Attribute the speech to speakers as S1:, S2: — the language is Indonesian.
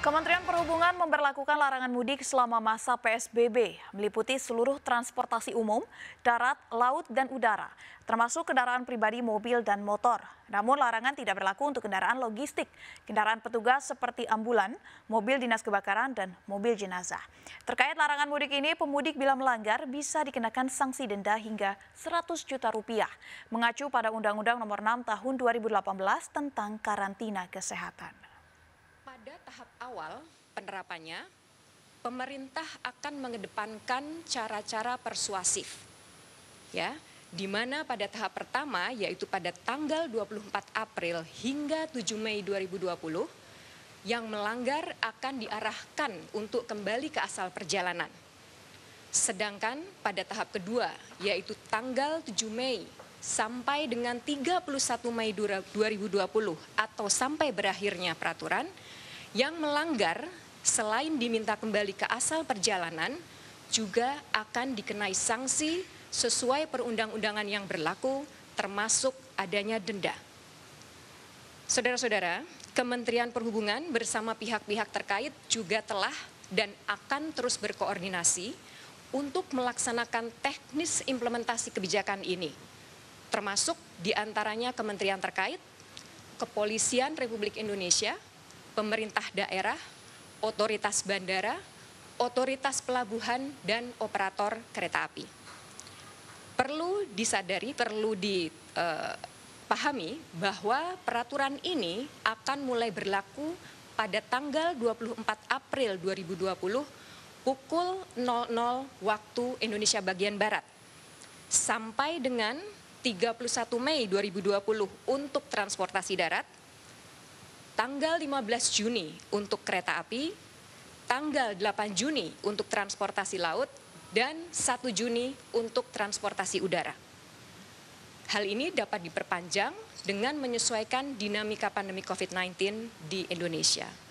S1: Kementerian Perhubungan memperlakukan larangan mudik selama masa PSBB, meliputi seluruh transportasi umum, darat, laut, dan udara, termasuk kendaraan pribadi, mobil, dan motor. Namun larangan tidak berlaku untuk kendaraan logistik, kendaraan petugas seperti ambulan, mobil dinas kebakaran, dan mobil jenazah. Terkait larangan mudik ini, pemudik bila melanggar bisa dikenakan sanksi denda hingga 100 juta rupiah, mengacu pada Undang-Undang Nomor 6 Tahun 2018 tentang karantina kesehatan.
S2: Pada tahap awal penerapannya, pemerintah akan mengedepankan cara-cara persuasif. Ya, di mana pada tahap pertama yaitu pada tanggal 24 April hingga 7 Mei 2020 yang melanggar akan diarahkan untuk kembali ke asal perjalanan. Sedangkan pada tahap kedua yaitu tanggal 7 Mei sampai dengan 31 Mei 2020 atau sampai berakhirnya peraturan yang melanggar selain diminta kembali ke asal perjalanan, juga akan dikenai sanksi sesuai perundang-undangan yang berlaku, termasuk adanya denda. Saudara-saudara, Kementerian Perhubungan bersama pihak-pihak terkait juga telah dan akan terus berkoordinasi untuk melaksanakan teknis implementasi kebijakan ini, termasuk diantaranya kementerian terkait, Kepolisian Republik Indonesia, pemerintah daerah, otoritas bandara, otoritas pelabuhan, dan operator kereta api. Perlu disadari, perlu dipahami bahwa peraturan ini akan mulai berlaku pada tanggal 24 April 2020 pukul 00 waktu Indonesia bagian Barat sampai dengan 31 Mei 2020 untuk transportasi darat tanggal 15 Juni untuk kereta api, tanggal 8 Juni untuk transportasi laut, dan 1 Juni untuk transportasi udara. Hal ini dapat diperpanjang dengan menyesuaikan dinamika pandemi COVID-19 di Indonesia.